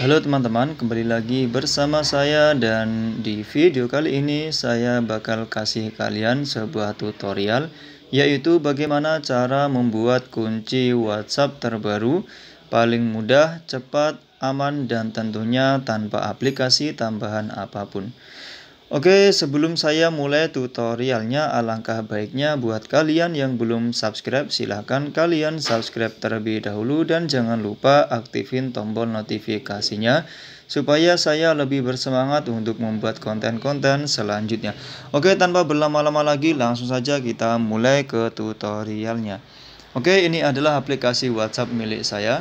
Halo teman-teman, kembali lagi bersama saya dan di video kali ini saya bakal kasih kalian sebuah tutorial yaitu bagaimana cara membuat kunci WhatsApp terbaru paling mudah, cepat, aman dan tentunya tanpa aplikasi tambahan apapun. Oke, sebelum saya mulai tutorialnya, alangkah baiknya buat kalian yang belum subscribe, silahkan kalian subscribe terlebih dahulu dan jangan lupa aktifin tombol notifikasinya supaya saya lebih bersemangat untuk membuat konten-konten selanjutnya. Oke, tanpa berlama-lama lagi, langsung saja kita mulai ke tutorialnya. Oke, ini adalah aplikasi WhatsApp milik saya.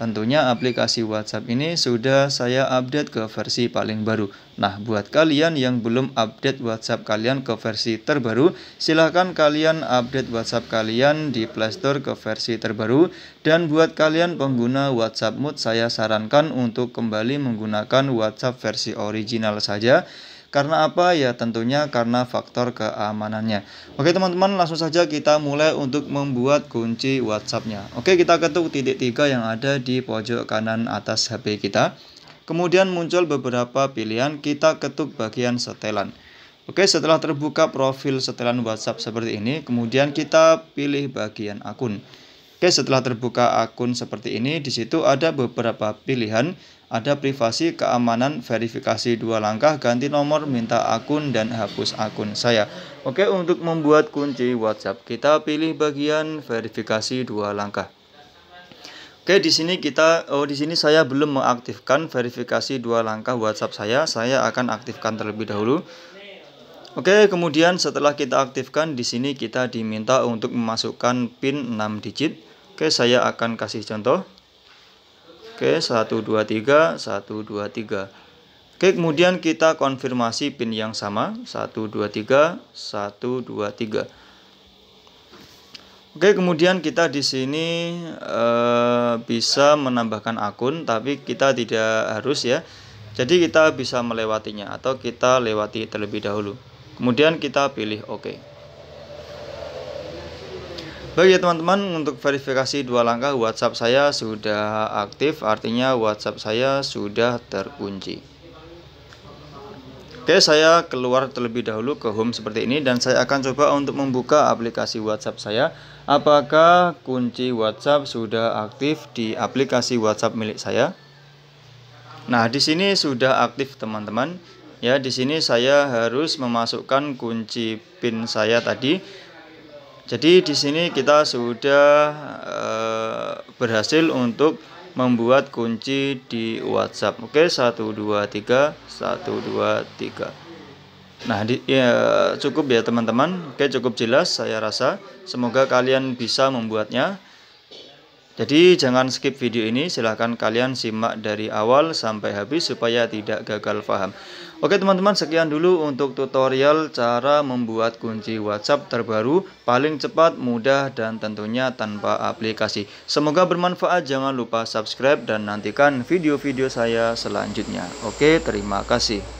Tentunya aplikasi WhatsApp ini sudah saya update ke versi paling baru. Nah, buat kalian yang belum update WhatsApp kalian ke versi terbaru, silahkan kalian update WhatsApp kalian di Playstore ke versi terbaru. Dan buat kalian pengguna WhatsApp Mood, saya sarankan untuk kembali menggunakan WhatsApp versi original saja karena apa? Ya tentunya karena faktor keamanannya. Oke teman-teman, langsung saja kita mulai untuk membuat kunci whatsappnya. Oke, kita ketuk titik tiga yang ada di pojok kanan atas HP kita. Kemudian muncul beberapa pilihan, kita ketuk bagian setelan. Oke, setelah terbuka profil setelan WhatsApp seperti ini, kemudian kita pilih bagian akun. Oke, setelah terbuka akun seperti ini, di situ ada beberapa pilihan. Ada privasi, keamanan, verifikasi dua langkah, ganti nomor, minta akun, dan hapus akun saya. Oke, untuk membuat kunci WhatsApp, kita pilih bagian verifikasi dua langkah. Oke, di sini kita, oh di sini saya belum mengaktifkan verifikasi dua langkah WhatsApp saya. Saya akan aktifkan terlebih dahulu. Oke, kemudian setelah kita aktifkan, di sini kita diminta untuk memasukkan PIN 6 digit. Oke, saya akan kasih contoh. Oke, 1 2 3 1 2 3. Oke, kemudian kita konfirmasi pin yang sama 1 2 3 1 2 3. Oke, kemudian kita di sini e, bisa menambahkan akun, tapi kita tidak harus ya. Jadi kita bisa melewatinya atau kita lewati terlebih dahulu. Kemudian kita pilih OK. Baik oh ya teman-teman, untuk verifikasi dua langkah WhatsApp saya sudah aktif, artinya WhatsApp saya sudah terkunci. Oke, saya keluar terlebih dahulu ke home seperti ini dan saya akan coba untuk membuka aplikasi WhatsApp saya. Apakah kunci WhatsApp sudah aktif di aplikasi WhatsApp milik saya? Nah, di sini sudah aktif teman-teman. Ya, di sini saya harus memasukkan kunci PIN saya tadi jadi di sini kita sudah e, berhasil untuk membuat kunci di WhatsApp. Oke, 1 2 3 1 2 3. Nah, di, ya, cukup ya teman-teman. Oke, cukup jelas saya rasa. Semoga kalian bisa membuatnya. Jadi jangan skip video ini, silahkan kalian simak dari awal sampai habis supaya tidak gagal paham. Oke teman-teman, sekian dulu untuk tutorial cara membuat kunci WhatsApp terbaru paling cepat, mudah, dan tentunya tanpa aplikasi. Semoga bermanfaat, jangan lupa subscribe dan nantikan video-video saya selanjutnya. Oke, terima kasih.